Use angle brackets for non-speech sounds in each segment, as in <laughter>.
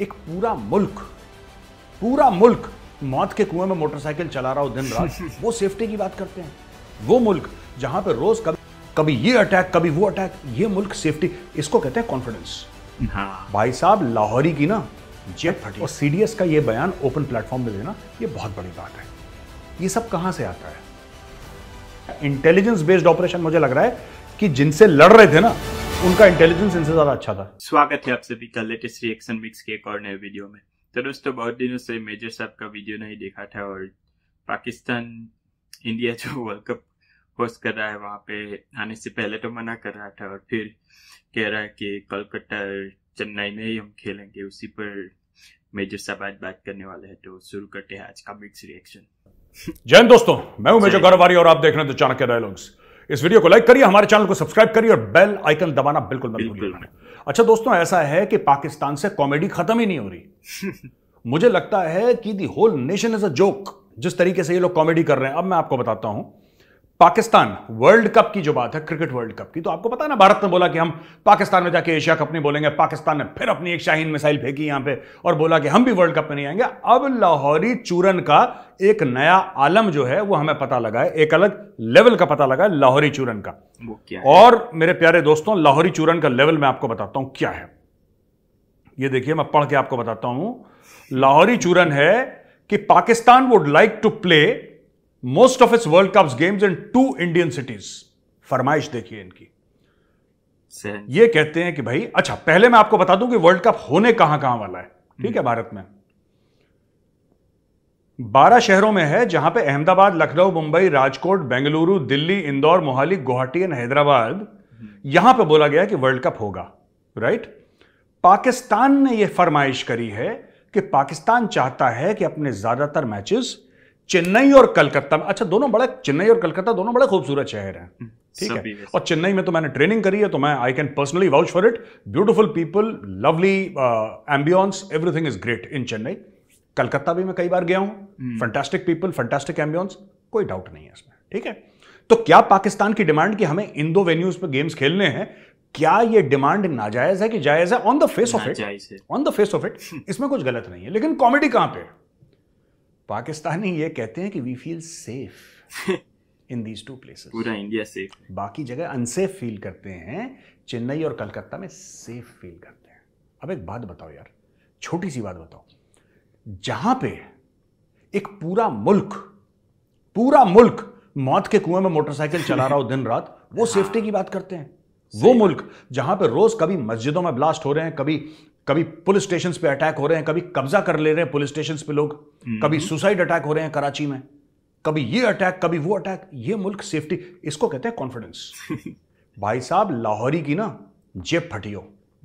एक पूरा मुल्क पूरा मुल्क मौत के कुएं में मोटरसाइकिल चला रहा हो दिन रात <laughs> वो सेफ्टी की बात करते हैं वो मुल्क जहां पर रोज कभी कभी ये अटैक कभी वो अटैक ये मुल्क सेफ्टी इसको कहते हैं कॉन्फिडेंस हाँ। भाई साहब लाहौरी की ना जेब अच्छा। फटी और सीडीएस का ये बयान ओपन प्लेटफॉर्म में देना ये बहुत बड़ी बात है ये सब कहां से आता है इंटेलिजेंस बेस्ड ऑपरेशन मुझे लग रहा है कि जिनसे लड़ रहे थे ना उनका इंटेलिजेंस इनसे ज्यादा अच्छा था स्वागत है आप सभी का लेटेस्ट रिएक्शन मिक्स के एक और नए वीडियो में तो दोस्तों बहुत दिनों से मेजर साहब का वीडियो नहीं देखा था और पाकिस्तान इंडिया जो वर्ल्ड कप होस्ट कर रहा है वहाँ पे आने से पहले तो मना कर रहा था और फिर कह रहा है कि कोलकाता चेन्नई में ही हम खेलेंगे उसी पर मेजर साहब आज बात करने वाले हैं तो शुरू करते हैं आज का मिक्स रिएक्शन जैन दोस्तों मैं हूं मेजर गौरवारी और आप देख रहे हैं चाणक्य डायलॉग्स इस वीडियो को लाइक करिए हमारे चैनल को सब्सक्राइब करिए और बेल आइकन दबाना बिल्कुल मत भूलिए अच्छा दोस्तों ऐसा है कि पाकिस्तान से कॉमेडी खत्म ही नहीं हो रही <laughs> मुझे लगता है कि the whole nation is a joke जिस तरीके से ये लोग कॉमेडी कर रहे हैं अब मैं आपको बताता हूं पाकिस्तान वर्ल्ड कप की जो बात है क्रिकेट वर्ल्ड कप की तो आपको पता है ना भारत ने बोला कि हम पाकिस्तान में जाके एशिया कप नहीं बोलेंगे पाकिस्तान ने फिर अपनी एक शाहीन मिसाइल फेंकी यहां पे और बोला कि हम भी वर्ल्ड कप में नहीं आएंगे अब लाहौरी चूरन का एक नया आलम जो है वो हमें पता लगा है एक अलग लेवल का पता लगा है लाहौरी चूरन का वो क्या है? और मेरे प्यारे दोस्तों लाहौरी चूरन का लेवल मैं आपको बताता हूं क्या है ये देखिए मैं पढ़ के आपको बताता हूं लाहौरी चूरन है कि Pakistan would like to play most of its world cup games in two Indian cities फरमाइश देखिए इनकी ये कहते हैं कि भाई अच्छा पहले मैं आपको बता दूं कि वर्ल्ड कप होने कहां कहां वाला है ठीक है हम्म। भारत में बारह शहरों में है जहां पे अहमदाबाद लखनऊ मुंबई राजकोट बेंगलुरु दिल्ली इंदौर मोहाली गुवाहाटी एंड हैदराबाद हम्म। यहां पे बोला गया कि वर्ल्ड कप होगा राइट पाकिस्तान ने यह फरमाइश करी है कि पाकिस्तान चाहता है कि अपने ज्यादातर मैचेस चेन्नई और कलकत्ता में अच्छा दोनों बड़े चेन्नई और कलकत्ता दोनों बड़े खूबसूरत शहर हैं हम्म, ठीक है और चेन्नई में तो मैंने ट्रेनिंग करी है तो मैं I can personally vouch for it beautiful people lovely ambience everything is great in Chennai Calcutta भी मैं कई बार गया हूं फंटेस्टिक पीपल फंटेस्टिक एम्बियंस कोई डाउट नहीं है इसमें ठीक है तो क्या पाकिस्तान की डिमांड कि हमें इन दो वेन्यूज पर गेम्स खेलने हैं क्या ये डिमांड नाजायज है कि जायज है on the face of it on the face of it इसमें कुछ गलत नहीं है लेकिन कॉमेडी कहां पर है पाकिस्तानी ये कहते हैं कि we feel safe in these two places पूरा इंडिया सेफ बाकी जगह अनसेफ फील करते हैं चेन्नई और कलकत्ता में सेफ फील करते हैं अब एक बात बताओ यार छोटी सी बात बताओ जहां पे एक पूरा मुल्क पूरा मुल्क मौत के कुएं में मोटरसाइकिल चला रहा हो दिन रात वो सेफ्टी <laughs> हाँ। की बात करते हैं वो मुल्क जहां पे रोज कभी मस्जिदों में ब्लास्ट हो रहे हैं कभी कभी पुलिस स्टेशन पे अटैक हो रहे हैं कभी कब्जा कर ले रहे हैं पुलिस स्टेशन पे लोग हम्म। कभी सुसाइड अटैक हो रहे हैं कराची में कभी ये अटैक कभी वो अटैक ये मुल्क सेफ्टी इसको कहते हैं कॉन्फिडेंस <laughs> भाई साहब लाहौरी की ना जेब फटियो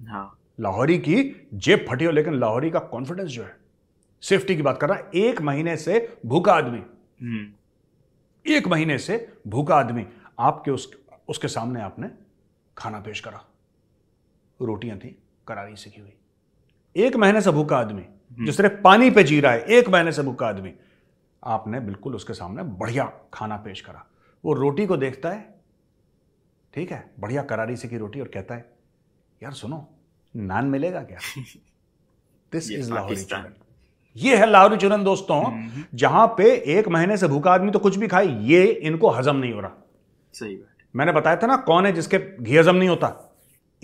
हाँ। लाहौरी की जेब फटियो लेकिन लाहौरी का कॉन्फिडेंस जो है सेफ्टी की बात कर रहा है एक महीने से भूखा आदमी हम्म। एक महीने से भूखा आदमी आपके उस उसके सामने आपने खाना पेश करा रोटियां थी करारी सीखी हुई एक महीने से भूखा आदमी हम्म। जो सिर्फ पानी पे जी रहा है एक महीने से भूखा आदमी आपने बिल्कुल उसके सामने बढ़िया खाना पेश करा वो रोटी को देखता है ठीक है बढ़िया करारी से की रोटी और कहता है यार सुनो नान मिलेगा क्या दिस इज लाहौरी चूरन ये है लाहौरी चूरन दोस्तों हम्म, हम्म। जहां पे एक महीने से भूखा आदमी तो कुछ भी खाए ये इनको हजम नहीं हो रहा सही बात मैंने बताया था ना कौन है जिसके घी हजम नहीं होता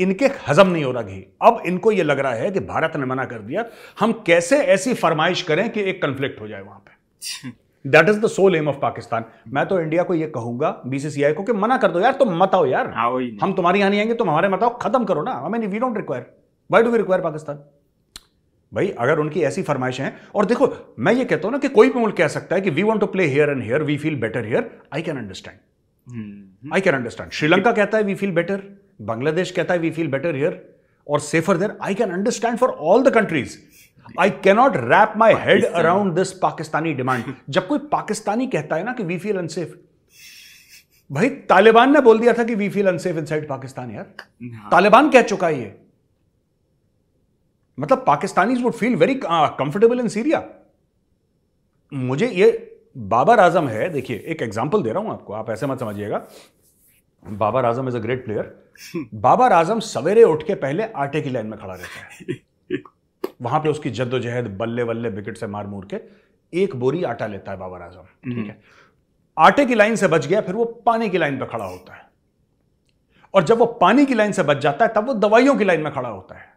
इनके हजम नहीं हो रहा घी अब इनको यह लग रहा है कि भारत ने मना कर दिया हम कैसे ऐसी फरमाइश करें कि एक कंफ्लिक्ट हो जाए वहां पर that is the sole aim of Pakistan मैं तो इंडिया को यह कहूंगा बीसीसीआई को कि मना कर दो यार तुम मत आओ यार हाँ, हम तुम्हारी यहां नहीं आएंगे तुम हमारे मत आओ खत्म करो ना I we don't require why do we require Pakistan भाई अगर उनकी ऐसी फरमाइशें हैं और देखो मैं ये कहता हूं ना कि कोई भी मुल्क कह सकता है कि we want to play here and here we feel better here I can understand I can understand Sri Lanka कहता है वी फील बेटर बांग्लादेश कहता है वी फील बेटर हियर और safer there I can understand for all the countries I cannot wrap my head around this Pakistani demand जब कोई पाकिस्तानी कहता है ना कि वी फील अनसेफ भाई तालिबान ने बोल दिया था कि we feel unsafe side Pakistan यार हाँ। तालिबान कह चुका है ये मतलब Pakistani would feel very comfortable in Syria मुझे ये बाबर आजम है देखिए एक एग्जाम्पल दे रहा हूं आपको आप ऐसे मत समझिएगा Babar Azam is a great player Babar Azam सवेरे उठ के पहले आटे की लाइन में खड़ा रहता है वहां पे उसकी जद्दोजहद बल्ले बल्ले विकेट से मार मूर के एक बोरी आटा लेता है बाबर आजम ठीक है आटे की लाइन से बच गया फिर वो पानी की लाइन पर खड़ा होता है और जब वो पानी की लाइन से बच जाता है तब वो दवाइयों की लाइन में खड़ा होता है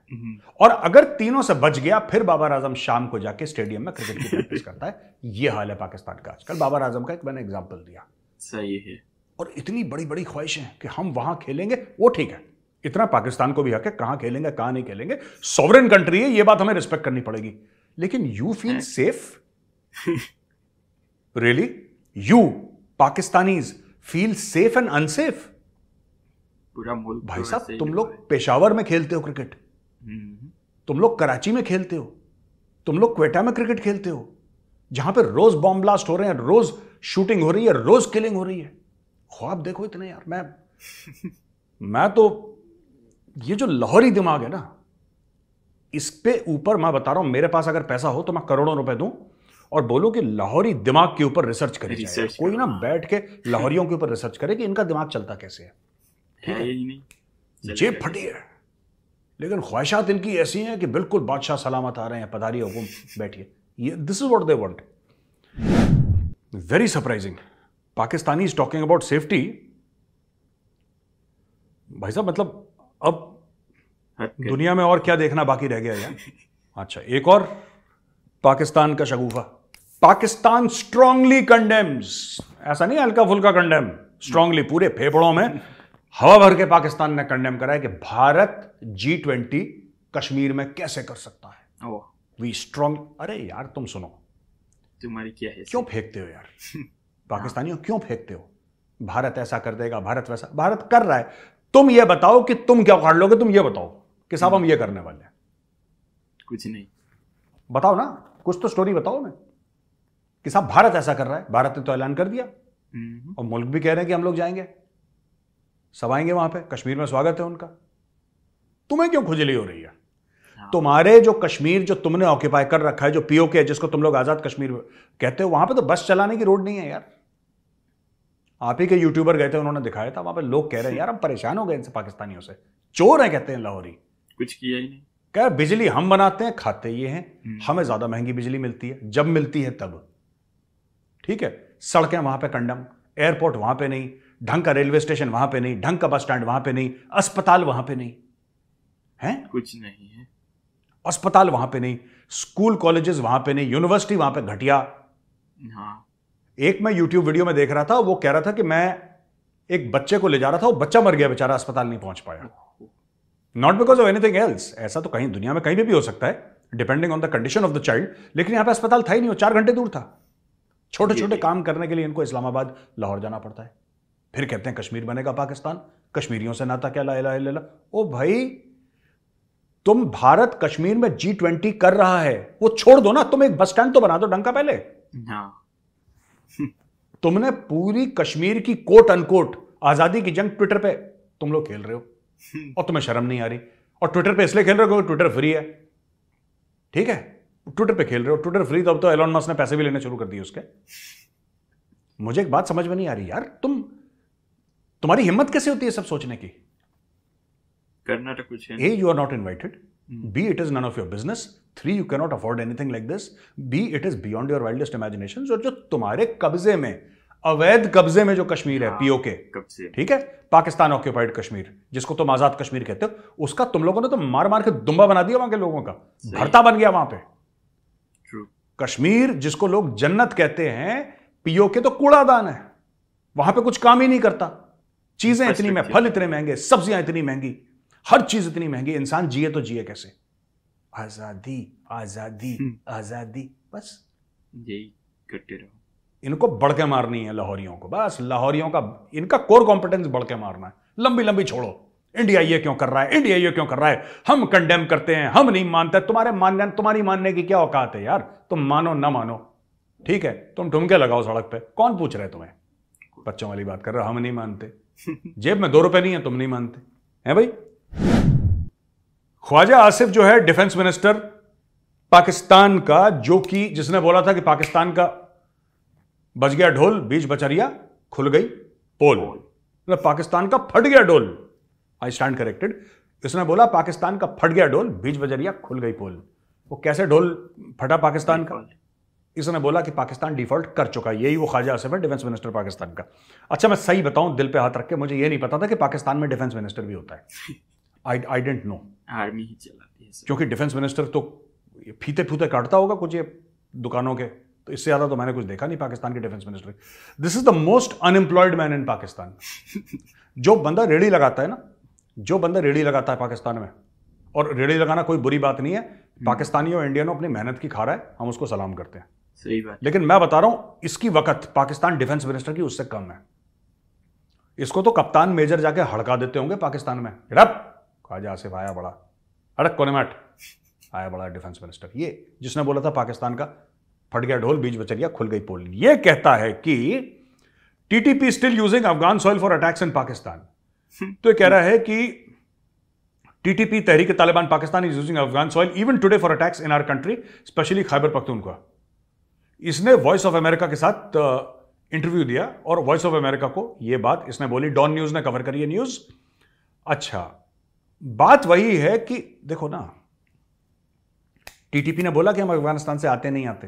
और अगर तीनों से बच गया फिर बाबर आजम शाम को जाके स्टेडियम में क्रिकेट की प्रैक्टिस करता है ये हाल है पाकिस्तान का आजकल बाबर आजम का एक मैंने एग्जाम्पल दिया सही है और इतनी बड़ी बड़ी ख्वाहिशें कि हम वहां खेलेंगे वो ठीक है इतना पाकिस्तान को भी हक है कहां खेलेंगे कहां नहीं खेलेंगे सॉवरन कंट्री है ये बात हमें रिस्पेक्ट करनी पड़ेगी लेकिन you feel safe really you Pakistanis feel safe and unsafe पूरा मुल्क भाई साहब तुम लोग पेशावर में खेलते हो क्रिकेट हम्म। तुम लोग कराची में खेलते हो तुम लोग क्वेटा में क्रिकेट खेलते हो जहां पर रोज बॉम्ब ब्लास्ट हो रहे हैं रोज शूटिंग हो रही है रोज किलिंग हो रही है ख्वाब देखो इतने यार मैं <laughs> मैं तो ये जो लाहौरी दिमाग है ना इस पे ऊपर मैं बता रहा हूं मेरे पास अगर पैसा हो तो मैं करोड़ों रुपए दूं और बोलो कि लाहौरी दिमाग के ऊपर रिसर्च करे कोई ना बैठ के लाहौरियों के ऊपर रिसर्च करे कि इनका दिमाग चलता कैसे है, जेब फटी है लेकिन ख्वाहिशात इनकी ऐसी हैं कि बिल्कुल बादशाह सलामत आ रहे हैं पधारी हुकुम बैठिए this is what they want very surprising Pakistani is talking about safety भाई साहब मतलब अब दुनिया में और क्या देखना बाकी रह गया यार <laughs> अच्छा एक और पाकिस्तान का शगुफा पाकिस्तान स्ट्रांगली कंडेम्स ऐसा नहीं हल्का फुल्का कंडेम स्ट्रांगली पूरे फेफड़ों में हवा भर के पाकिस्तान ने कंडेम करा है कि भारत जी ट्वेंटी कश्मीर में कैसे कर सकता है वी स्ट्रांग अरे यार तुम सुनो तुम्हारी क्या है क्यों फेंकते हो यार <laughs> पाकिस्तानियों हाँ। क्यों फेंकते हो भारत ऐसा कर देगा भारत वैसा भारत कर रहा है तुम ये बताओ कि तुम क्या उखाड़ लोगे तुम ये बताओ कि साहब हम ये करने वाले हैं कुछ नहीं बताओ ना कुछ तो स्टोरी बताओ ना कि साहब भारत ऐसा कर रहा है भारत ने तो ऐलान कर दिया हम्म। और मुल्क भी कह रहे हैं कि हम लोग जाएंगे सब आएंगे वहां पे कश्मीर में स्वागत है उनका तुम्हें क्यों खुजली हो रही है हाँ। तुम्हारे जो कश्मीर जो तुमने ऑक्यूपाई कर रखा है जो पीओके है जिसको तुम लोग आजाद कश्मीर कहते हो वहां पे तो बस चलाने की रोड नहीं है यार आप ही के यूट्यूबर गए थे उन्होंने दिखाया था वहां पे लोग कह रहे हैं यार हम परेशान हो गए इनसे पाकिस्तानियों से चोर है कहते हैं लाहौरी कुछ किया ही नहीं कह बिजली हम बनाते हैं खाते ये हैं हम्म। हमें ज़्यादा महंगी बिजली मिलती है जब मिलती है तब ठीक है सड़कें वहां पर कंडम एयरपोर्ट वहां पर नहीं ढंग का रेलवे स्टेशन वहां पर नहीं ढंग का बस स्टैंड वहां पर नहीं अस्पताल वहां पर नहीं है कुछ नहीं है अस्पताल वहां पे नहीं स्कूल कॉलेजेस वहां पर नहीं यूनिवर्सिटी वहां पर घटिया हाँ एक मैं यूट्यूब वीडियो में देख रहा था वो कह रहा था कि मैं एक बच्चे को ले जा रहा था वो बच्चा मर गया बेचारा अस्पताल नहीं पहुंच पाया not because of anything else ऐसा तो कहीं दुनिया में कहीं भी, भी हो सकता है depending on the condition of the child लेकिन यहां पे अस्पताल था ही नहीं हो चार घंटे दूर था छोटे छोटे काम करने के लिए इनको इस्लामाबाद लाहौर जाना पड़ता है फिर कहते हैं कश्मीर बनेगा पाकिस्तान कश्मीरियों से नाता क्या ला ला ओ भाई तुम भारत कश्मीर में जी ट्वेंटी कर रहा है वो छोड़ दो ना तुम एक बस स्टैंड तो बना दो डंका पहले हाँ। <laughs> तुमने पूरी कश्मीर की कोट अनकोट आजादी की जंग ट्विटर पे तुम लोग खेल रहे हो <laughs> और तुम्हें शर्म नहीं आ रही और ट्विटर पे इसलिए खेल रहे हो क्योंकि ट्विटर फ्री है ठीक है ट्विटर पे खेल रहे हो ट्विटर फ्री तो अब तो एलोन मस ने पैसे भी लेने शुरू कर दिए उसके मुझे एक बात समझ में नहीं आ रही यार तुम तुम्हारी हिम्मत कैसे होती है सब सोचने की करना तो कुछ A you are not invited Hmm. B, it is none of your business. Three you cannot afford anything like this B it is beyond your wildest imagination और जो तुम्हारे कब्जे में अवैध कब्जे में जो कश्मीर है पीओके हाँ, ठीक है पाकिस्तान ऑक्यूपाइड कश्मीर जिसको तुम आजाद कश्मीर कहते हो उसका तुम लोगों ने तो मार मार के दुम्बा बना दिया वहां के लोगों का भरता बन गया वहां पे कश्मीर जिसको लोग जन्नत कहते हैं पीओके तो कूड़ादान है वहां पे कुछ काम ही नहीं करता चीजें इतनी में फल इतने महंगे सब्जियां इतनी महंगी हर चीज इतनी महंगी इंसान जिए तो जिए कैसे आजादी आजादी हम्म। आजादी बस यही करते रहो इनको बढ़के मारनी है लाहौरियों को बस लाहौरियों का इनका कोर कॉम्पिटेंस बढ़के मारना है लंबी लंबी छोड़ो इंडिया ये क्यों कर रहा है इंडिया ये क्यों कर रहा है हम कंडेम करते हैं हम नहीं मानते तुम्हारे मानने तुम्हारी मानने की क्या औकात है यार तुम मानो ना मानो ठीक है तुम ठुमके लगाओ सड़क पे कौन पूछ रहे तुम्हें बच्चों वाली बात कर रहे हो हम नहीं मानते <laughs> जेब में दो रुपए नहीं है तुम नहीं मानते हैं भाई ख्वाजा आसिफ जो है डिफेंस मिनिस्टर पाकिस्तान का जो कि जिसने बोला था कि पाकिस्तान का बज गया ढोल बीच बचरिया खुल गई पोल मतलब पाकिस्तान का फट गया ढोल आई स्टैंड करेक्टेड इसने बोला पाकिस्तान का फट गया ढोल बीच बजरिया खुल गई पोल वो कैसे ढोल फटा पाकिस्तान का इसने बोला कि पाकिस्तान डिफॉल्ट कर चुका है यही वो ख्वाजा आसिफ है डिफेंस मिनिस्टर पाकिस्तान का अच्छा मैं सही बताऊं दिल पे हाथ रख के मुझे ये नहीं पता था कि पाकिस्तान में डिफेंस मिनिस्टर भी होता है आई डेंट नो आर्मी ही चलाती है क्योंकि डिफेंस मिनिस्टर तो फीते फूते काटता होगा कुछ ये दुकानों के तो इससे ज़्यादा तो मैंने कुछ देखा नहीं पाकिस्तान के defence minister this is the most unemployed man in Pakistan जो बंदा रेडी लगाता है ना जो बंदा रेडी लगाता है पाकिस्तान में और रेडी लगाना कोई बुरी बात नहीं है हम्म। पाकिस्तानी और इंडियनों अपनी मेहनत की खा रहा है हम उसको सलाम करते हैं सही बात लेकिन मैं बता रहा हूं इसकी वक्त पाकिस्तान डिफेंस मिनिस्टर की उससे कम है इसको तो कप्तान मेजर जाके हड़का देते होंगे पाकिस्तान में रब ख्वाजा आसिफ आया बड़ा अड़क कोने मैट आया बड़ा डिफेंस मिनिस्टर ये जिसने बोला था पाकिस्तान का फट गया ढोल बीज बचरिया खुल गई पोल ये कहता है कि TTP still using Afghan soil for attacks in Pakistan तो ये कह रहा है कि TTP Tehreek Taliban Pakistan is using Afghan soil even today for attacks in our country specially Khyber Pakhtunkhwa इसने वॉइस ऑफ अमेरिका के साथ इंटरव्यू दिया और वॉइस ऑफ अमेरिका को यह बात इसने बोली डॉन न्यूज ने कवर करी है न्यूज अच्छा बात वही है कि देखो ना टीटीपी ने बोला कि हम अफगानिस्तान से आते नहीं आते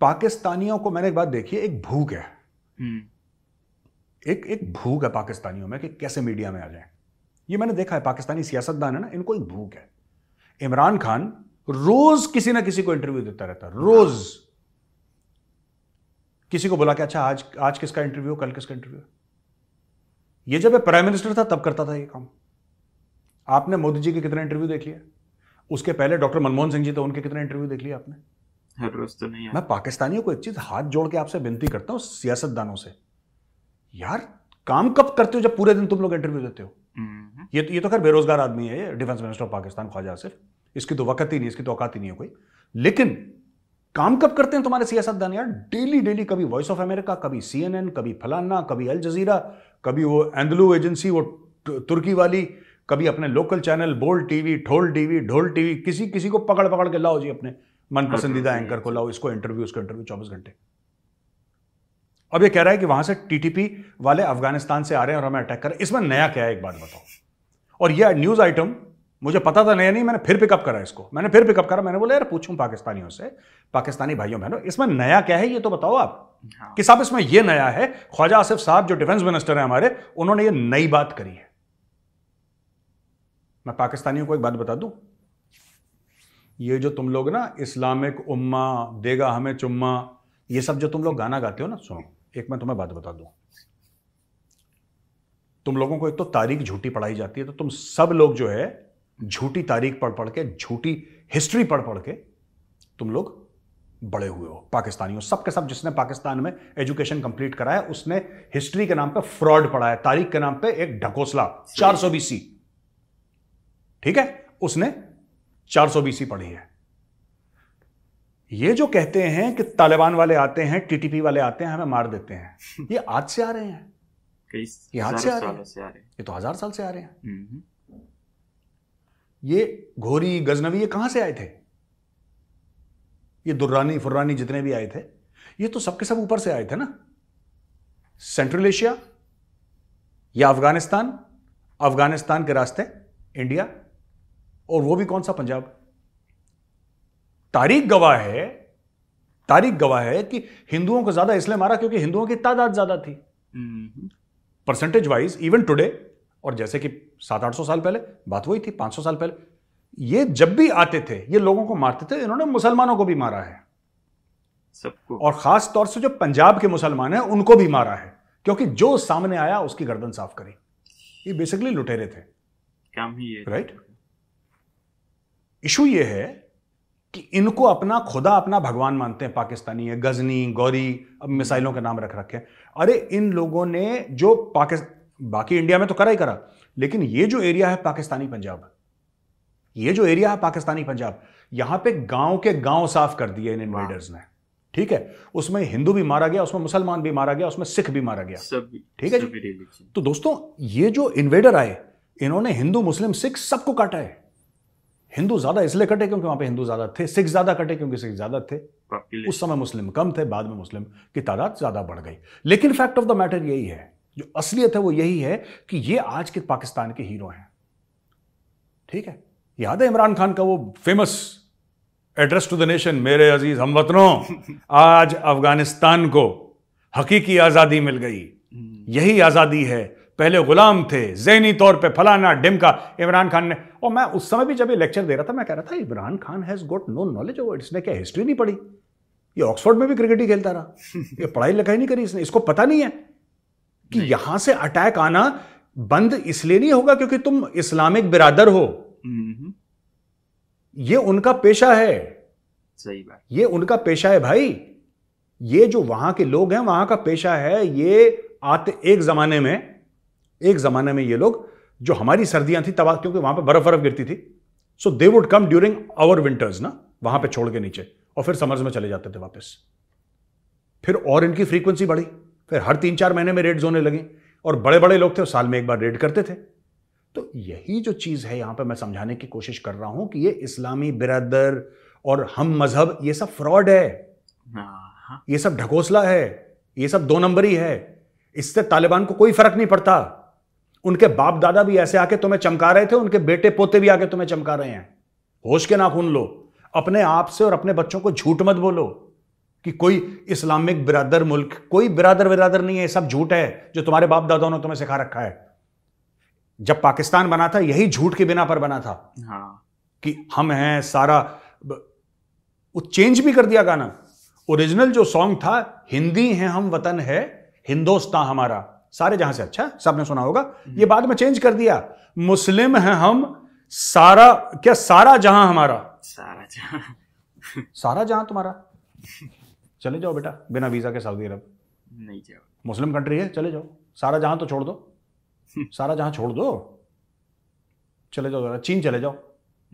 पाकिस्तानियों को मैंने एक बात देखी एक भूख है हम्म। एक एक भूख है पाकिस्तानियों में कि कैसे मीडिया में आ जाए ये मैंने देखा है पाकिस्तानी सियासतदान है ना इनको एक भूख है इमरान खान रोज किसी ना किसी को इंटरव्यू देता रहता है रोज किसी को बोला कि अच्छा आज आज किसका इंटरव्यू कल किसका इंटरव्यू ये जब प्राइम मिनिस्टर था तब करता था ये काम आपने मोदी जी के कितने इंटरव्यू देख लिया उसके पहले डॉक्टर मनमोहन सिंह जी थे तो उनके कितने इंटरव्यू देख लिया आपने तो नहीं मैं पाकिस्तानियों को एक चीज हाथ जोड़ के आपसे विनती करता हूँ सियासतदानों से यार काम कब करते हो जब पूरे दिन तुम लोग इंटरव्यू देते हो हम्म। ये तो ये तो खैर बेरोजगार आदमी है ये defence minister of Pakistan Khawaja Asif इसकी तो वक्त ही नहीं इसकी तो औकात ही नहीं है कोई लेकिन काम कब करते हैं तुम्हारे सियासतदान यार डेली डेली कभी वॉइस ऑफ अमेरिका कभी सी कभी फलाना कभी अल जजीरा कभी वो एंदलू एजेंसी वो तुर्की वाली कभी अपने local channel Bol TV Dhol TV Dhol TV किसी किसी को पकड़ पकड़ के लाओ जी अपने मन पसंदीदा एंकर अच्छा, को अच्छा। लाओ इसको इंटरव्यू उसको इंटरव्यू चौबीस घंटे अब ये कह रहा है कि वहां से टीटीपी वाले अफगानिस्तान से आ रहे हैं और हमें अटैक कर इसमें नया क्या है एक बात बताओ और यह न्यूज आइटम मुझे पता था नहीं नहीं मैंने फिर पिकअप करा इसको मैंने फिर पिकअप करा मैंने बोला यार पूछूं पाकिस्तानियों से पाकिस्तानी भाइयों बहनों इसमें नया क्या है ये तो बताओ आप हाँ। कि साहब इसमें ये नया है ख्वाजा आसिफ साहब जो डिफेंस मिनिस्टर हैं हमारे उन्होंने ये नई बात करी है मैं पाकिस्तानियों को एक बात बता दूं ये जो तुम लोग ना इस्लामिक उम्मा देगा हमें चुम्मा ये सब जो तुम लोग गाना गाते हो ना सुनो एक मैं तुम्हें बात बता दूं तुम लोगों को एक तो तारीख झूठी पढ़ाई जाती है तो तुम सब लोग जो है झूठी तारीख पढ़ पढ़ के झूठी हिस्ट्री पढ़ पढ़ के तुम लोग बड़े हुए हो पाकिस्तानियों सब के सब जिसने पाकिस्तान में एजुकेशन कंप्लीट कराया उसने हिस्ट्री के नाम पे फ्रॉड पढ़ाया तारीख के नाम पे एक ढकोसला चार सौ बीसी ठीक है उसने चार सौ बीसी पढ़ी है ये जो कहते हैं कि तालिबान वाले आते हैं टीटीपी वाले आते हैं हमें मार देते हैं <laughs> ये आज से आ रहे हैं ये आज से आ रहे हैं ये तो हजार साल से आ रहे हैं हम्म। ये घोरी गजनवी ये कहां से आए थे ये दुर्रानी फुर्रानी जितने भी आए थे ये तो सबके सब ऊपर से आए थे ना सेंट्रल एशिया या अफगानिस्तान अफगानिस्तान के रास्ते इंडिया और वो भी कौन सा पंजाब तारीख गवाह है तारीख गवाह है कि हिंदुओं को ज्यादा इसलिए मारा क्योंकि हिंदुओं की तादाद ज्यादा थी hmm. Percentage wise even today और जैसे कि सात आठ सौ साल पहले बात वही थी पांच सौ साल पहले ये जब भी आते थे ये लोगों को मारते थे इन्होंने मुसलमानों को भी मारा है सबको और खास तौर से जो पंजाब के मुसलमान हैं उनको भी मारा है क्योंकि जो सामने आया उसकी गर्दन साफ करी ये बेसिकली लुटेरे थे काम ही है राइट इशू ये है कि इनको अपना खुदा अपना भगवान मानते हैं पाकिस्तानी है गजनी गौरी अब मिसाइलों के नाम रख रखे अरे इन लोगों ने जो पाकिस्तान बाकी इंडिया में तो करा ही करा लेकिन ये जो एरिया है पाकिस्तानी पंजाब ये जो एरिया है पाकिस्तानी पंजाब यहां पे गांव के गांव साफ कर दिए इन इन्वेडर्स ने ठीक है उसमें हिंदू भी मारा गया उसमें मुसलमान भी मारा गया उसमें सिख भी मारा गया ठीक है जी तो दोस्तों ये जो इन्वेडर आए इन्होंने हिंदू मुस्लिम सिख सबको काटा है हिंदू ज्यादा इसलिए कटे क्योंकि वहां पे हिंदू ज्यादा थे सिख ज्यादा कटे क्योंकि सिख ज्यादा थे उस समय मुस्लिम कम थे बाद में मुस्लिम की तादाद ज्यादा बढ़ गई लेकिन फैक्ट ऑफ द मैटर यही है जो असलियत है वो यही है कि ये आज के पाकिस्तान के हीरो हैं ठीक है याद है इमरान खान का वो famous address to the nation मेरे अजीज हम वतनों आज अफगानिस्तान को हकीकी आज़ादी मिल गई यही आज़ादी है पहले गुलाम थे जैनी तौर पे फलाना डिमका इमरान खान ने और मैं उस समय भी जब ये लेक्चर दे रहा था मैं कह रहा था Imran Khan has got no knowledge over इसने क्या हिस्ट्री नहीं पढ़ी ये ऑक्सफोर्ड में भी क्रिकेट ही खेलता रहा ये पढ़ाई लिखाई नहीं करी इसने इसको पता नहीं है कि यहां से अटैक आना बंद इसलिए नहीं होगा क्योंकि तुम इस्लामिक बिरादर हो ये उनका पेशा है सही बात ये उनका पेशा है भाई ये जो वहां के लोग हैं वहां का पेशा है ये आते एक जमाने में एक जमाने में ये लोग जो हमारी सर्दियां थी तबाह क्योंकि वहां पर बर्फ बर्फ गिरती थी so they would come during our winters ना वहां पे छोड़ के नीचे और फिर समर्स में चले जाते थे वापस फिर और इनकी फ्रीक्वेंसी बढ़ी फिर हर तीन चार महीने में रेड्स होने लगे और बड़े बड़े लोग थे साल में एक बार रेड करते थे तो यही जो चीज़ है यहाँ पर मैं समझाने की कोशिश कर रहा हूँ कि ये इस्लामी बिरादर और हम मजहब ये सब फ्रॉड है हाँ। ये सब ढकोसला है ये सब दो नंबर ही है इससे तालिबान को कोई फर्क नहीं पड़ता उनके बाप दादा भी ऐसे आके तुम्हें चमका रहे थे उनके बेटे पोते भी आके तुम्हें चमका रहे हैं होश के नाखून लो अपने आप से और अपने बच्चों को झूठ मत बोलो कि कोई इस्लामिक बिरादर मुल्क कोई बिरादर बिरादर नहीं है सब झूठ है जो तुम्हारे बाप दादाओं ने तुम्हें सिखा रखा है जब पाकिस्तान बना था यही झूठ के बिना पर बना था हाँ। कि हम हैं सारा वो चेंज भी कर दिया गाना ओरिजिनल जो सॉन्ग था हिंदी है हम वतन है हिंदोस्तान हमारा सारे जहां से अच्छा सबने सुना होगा हम्म। ये बाद में चेंज कर दिया मुस्लिम है हम सारा क्या सारा जहां हमारा सारा जहां सारा जहां तुम्हारा <laughs> चले जाओ बेटा बिना वीज़ा के सऊदी अरब नहीं जाओ मुस्लिम कंट्री है चले जाओ सारा जहां तो छोड़ दो हम्म। सारा जहां छोड़ दो चले जाओ जरा चीन चले जाओ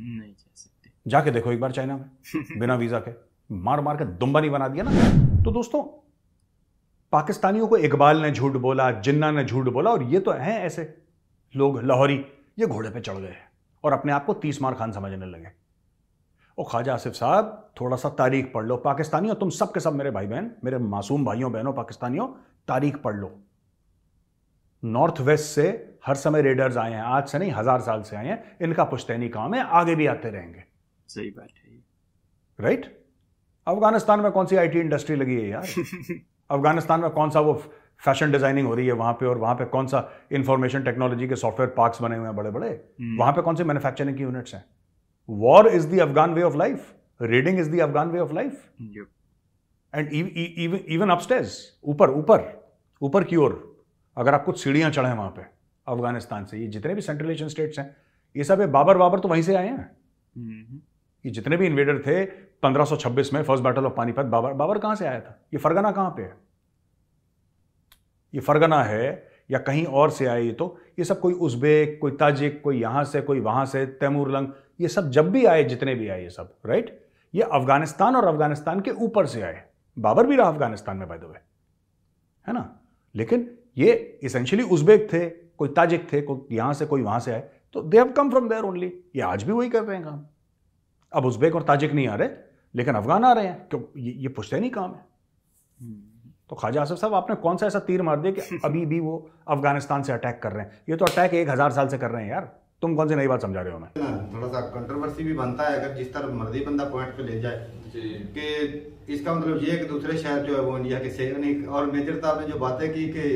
नहीं जा सकते जाके देखो एक बार चाइना में <laughs> बिना वीज़ा के मार मार के दुम्बा नहीं बना दिया ना तो दोस्तों पाकिस्तानियों को इकबाल ने झूठ बोला जिन्ना ने झूठ बोला और ये तो हैं ऐसे लोग लाहौरी ये घोड़े पे चढ़ गए और अपने आप को तीस मार खान समझने लगे ओ ख्वाजा आसिफ साहब थोड़ा सा तारीख पढ़ लो पाकिस्तानियों तुम सब के सब मेरे भाई बहन मेरे मासूम भाइयों बहनों पाकिस्तानियों तारीख पढ़ लो नॉर्थ वेस्ट से हर समय रेडर्स आए हैं आज से नहीं हजार साल से आए हैं इनका पुश्तैनी काम है आगे भी आते रहेंगे सही बात है राइट अफगानिस्तान में कौन सी आईटी इंडस्ट्री लगी है यार <laughs> अफगानिस्तान में कौन सा वो फैशन डिजाइनिंग हो रही है वहां पे और वहां पे कौन सा इंफॉर्मेशन टेक्नोलॉजी के सॉफ्टवेयर पार्क्स बने हुए हैं बड़े बड़े हम्म। वहां पे कौन से मैन्युफैक्चरिंग की यूनिट्स हैं war is the Afghan way of life Raiding is the Afghan way of life and even even upstage ऊपर ऊपर ऊपर की ओर अगर आप कुछ सीढ़ियां चढ़े वहां पे अफगानिस्तान से ये जितने भी सेंट्रल एशियन स्टेट्स हैं ये सब बाबर बाबर तो वहीं से आए हैं ये जितने भी इन्वेडर थे 1526 में first battle of Panipat Babur Babur कहां से आया था ये फरगना कहां पे है ये फरगना है या कहीं और से आए ये तो ये सब कोई उज्बेक कोई ताजिक कोई यहां से कोई वहां से तैमूर लंग ये सब जब भी आए जितने भी आए ये सब राइट ये अफगानिस्तान और अफगानिस्तान के ऊपर से आए बाबर भी रहा अफगानिस्तान में बाय हुए है ना लेकिन ये इसेंशियली उज्बेक थे कोई ताजिक थे कोई यहां से कोई वहां से आए तो they have come from there only ये आज भी वही कर रहे हैं काम अब उज्बेक और ताजिक नहीं आ रहे लेकिन अफगान आ रहे हैं क्यों ये, ये पूछते नहीं काम है तो ख्वाजा आसफ साहब आपने कौन सा ऐसा तीर मार दिया कि अभी भी वो अफगानिस्तान से अटैक कर रहे हैं ये तो अटैक एक हज़ार साल से कर रहे हैं यार तुम कौन सी नई बात समझा रहे हो मैं थोड़ा सा कंट्रोवर्सी भी बनता है अगर जिस तरह मर्जी बंदा पॉइंट पे ले जाए कि इसका मतलब ये है कि दूसरे शहर जो है वो इंडिया के शहर नहीं और मेजर साहब ने जो बातें की कि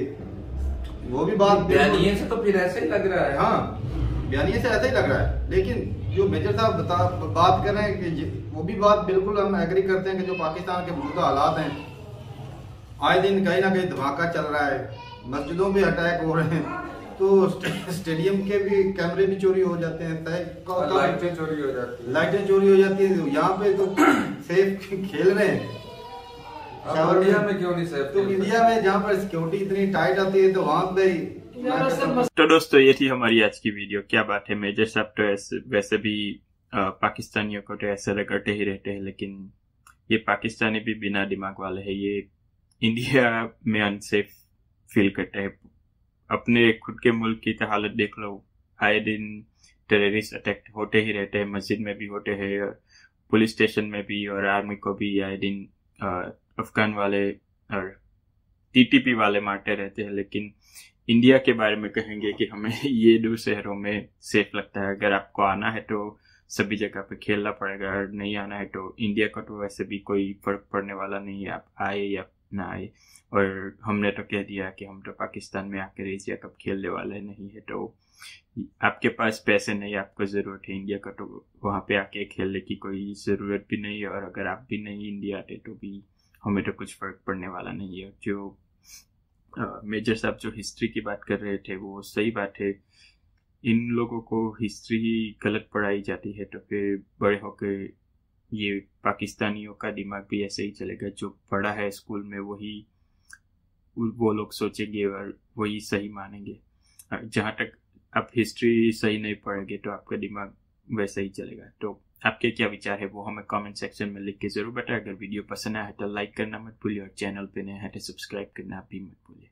वो भी बात बयानिए से तो फिर ऐसे ही लग रहा है हाँ बयानिए से ऐसा ही लग रहा है लेकिन जो मेजर साहब बता बात कर रहे हैं कि वो भी बात बिल्कुल हम एग्री करते हैं कि जो पाकिस्तान के मौजूदा हालात हैं आए दिन कहीं ना कहीं धमाका चल रहा है मस्जिदों पर अटैक हो रहे हैं तो स्टेडियम के भी कैमरे भी चोरी हो जाते हैं हाँ, लाइटें चोरी हो जाती है लाइटें चोरी हो जाती है तो यहाँ पे तो सेफ <laughs> खेल रहे हैं तो इंडिया में क्यों नहीं सेफ तो इंडिया में जहाँ पर सिक्योरिटी इतनी टाइट आती है तो वहाँ पे तो दोस्तों ये थी हमारी आज की वीडियो क्या बात है मेजर साहब तो ऐसे वैसे भी पाकिस्तानियों को तो ऐसे रगड़ते ही रहते हैं लेकिन ये पाकिस्तानी भी बिना दिमाग वाले हैं ये इंडिया में अनसेफ फील करते हैं अपने खुद के मुल्क की तो हालत देख लो आए दिन टेररिस्ट अटैक होते ही रहते हैं मस्जिद में भी होते हैं पुलिस स्टेशन में भी और आर्मी को भी आए दिन अफगान वाले और टीटीपी वाले मारते रहते हैं लेकिन इंडिया के बारे में कहेंगे कि हमें <laughs> ये दो शहरों में सेफ लगता है अगर आपको आना है तो सभी जगह पे खेलना पड़ेगा और नहीं आना है तो इंडिया का तो वैसे भी कोई फर्क पड़ने वाला नहीं है आप आए या ना आए और हमने तो कह दिया कि हम तो पाकिस्तान में आकर एशिया कप खेलने वाले नहीं है तो आपके पास पैसे नहीं आपको ज़रूरत है इंडिया का तो वहाँ पे आके खेलने की कोई ज़रूरत भी नहीं है और अगर आप भी नहीं इंडिया आते तो भी हमें तो कुछ फ़र्क पड़ने वाला नहीं है जो मेजर साहब जो हिस्ट्री की बात कर रहे थे वो सही बात है इन लोगों को हिस्ट्री गलत पढ़ाई जाती है तो फिर बड़े होकर ये पाकिस्तानियों का दिमाग भी ऐसे ही चलेगा जो पढ़ा है स्कूल में वही वो लोग सोचेंगे और वही सही मानेंगे जहाँ तक आप हिस्ट्री सही नहीं पढ़ेंगे तो आपका दिमाग वैसे ही चलेगा तो आपके क्या विचार है वो हमें कमेंट सेक्शन में लिख के जरूर बताएं अगर वीडियो पसंद आया है तो लाइक करना मत भूलिए और चैनल पे नया है तो सब्सक्राइब करना भी मत भूलिए